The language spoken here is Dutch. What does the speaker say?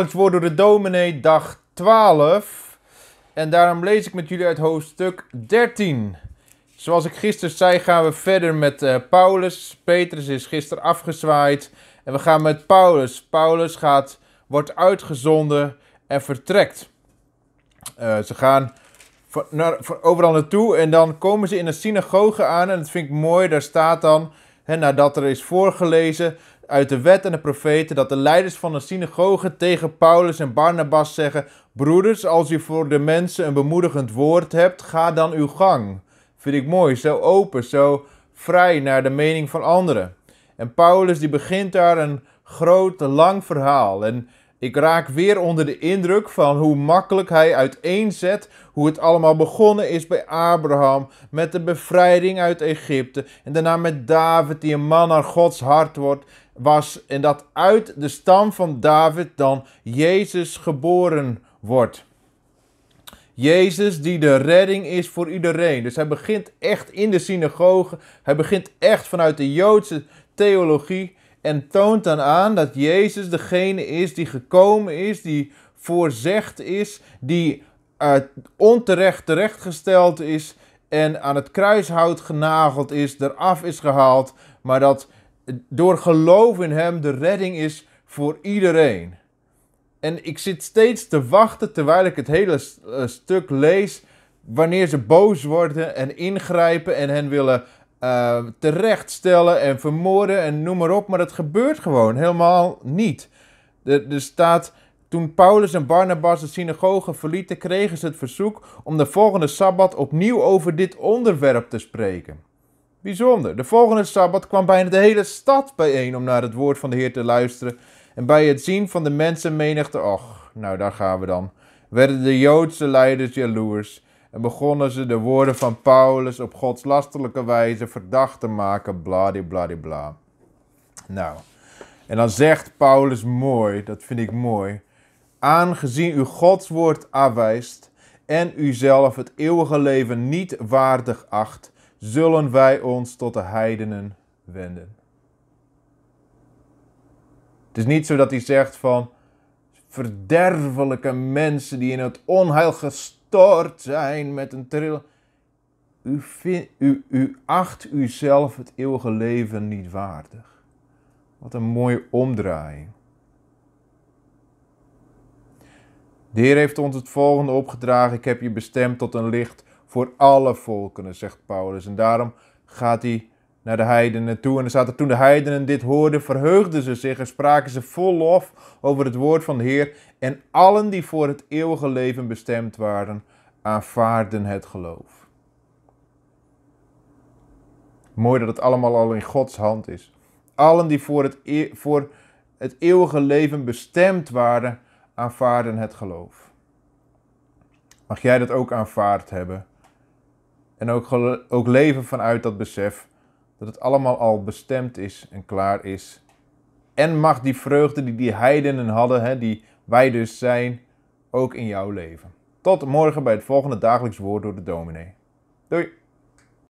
Het woord door de dominee, dag 12. En daarom lees ik met jullie uit hoofdstuk 13. Zoals ik gisteren zei, gaan we verder met eh, Paulus. Petrus is gisteren afgezwaaid. En we gaan met Paulus. Paulus gaat, wordt uitgezonden en vertrekt. Eh, ze gaan overal naartoe en dan komen ze in een synagoge aan. En dat vind ik mooi, daar staat dan, hè, nadat er is voorgelezen, uit de wet en de profeten dat de leiders van de synagoge tegen Paulus en Barnabas zeggen: Broeders, als u voor de mensen een bemoedigend woord hebt, ga dan uw gang. Vind ik mooi, zo open, zo vrij naar de mening van anderen. En Paulus die begint daar een groot, lang verhaal. En ik raak weer onder de indruk van hoe makkelijk hij uiteenzet hoe het allemaal begonnen is bij Abraham met de bevrijding uit Egypte en daarna met David die een man naar Gods hart wordt, was en dat uit de stam van David dan Jezus geboren wordt. Jezus die de redding is voor iedereen. Dus hij begint echt in de synagoge, hij begint echt vanuit de Joodse theologie en toont dan aan dat Jezus degene is die gekomen is, die voorzegd is, die eh, onterecht terechtgesteld is en aan het kruishout genageld is, eraf is gehaald, maar dat door geloof in Hem de redding is voor iedereen. En ik zit steeds te wachten terwijl ik het hele eh, stuk lees, wanneer ze boos worden en ingrijpen en hen willen uh, terechtstellen en vermoorden en noem maar op. Maar dat gebeurt gewoon helemaal niet. Er, er staat. Toen Paulus en Barnabas de synagoge verlieten, kregen ze het verzoek om de volgende sabbat opnieuw over dit onderwerp te spreken. Bijzonder. De volgende sabbat kwam bijna de hele stad bijeen om naar het woord van de Heer te luisteren. En bij het zien van de mensenmenigte, och, nou daar gaan we dan, werden de Joodse leiders jaloers en begonnen ze de woorden van Paulus op lastelijke wijze verdacht te maken, bladibladibla. Nou, en dan zegt Paulus mooi, dat vind ik mooi, aangezien u Gods woord afwijst en u zelf het eeuwige leven niet waardig acht, zullen wij ons tot de heidenen wenden. Het is niet zo dat hij zegt van verderfelijke mensen die in het onheil verstoord zijn met een tril. U, vind, u, u acht uzelf het eeuwige leven niet waardig. Wat een mooie omdraaiing. De Heer heeft ons het volgende opgedragen: Ik heb je bestemd tot een licht voor alle volken, zegt Paulus. En daarom gaat hij naar de heidenen toe. En toen de heidenen dit hoorden, verheugden ze zich en spraken ze vol lof over het woord van de Heer. En allen die voor het eeuwige leven bestemd waren, aanvaarden het geloof. Mooi dat het allemaal al in Gods hand is. Allen die voor het, e- voor het eeuwige leven bestemd waren, aanvaarden het geloof. Mag jij dat ook aanvaard hebben? En ook, ook leven vanuit dat besef dat het allemaal al bestemd is en klaar is. En mag die vreugde die die heidenen hadden, hè, die wij dus zijn, ook in jouw leven. Tot morgen bij het volgende dagelijks woord door de dominee. Doei!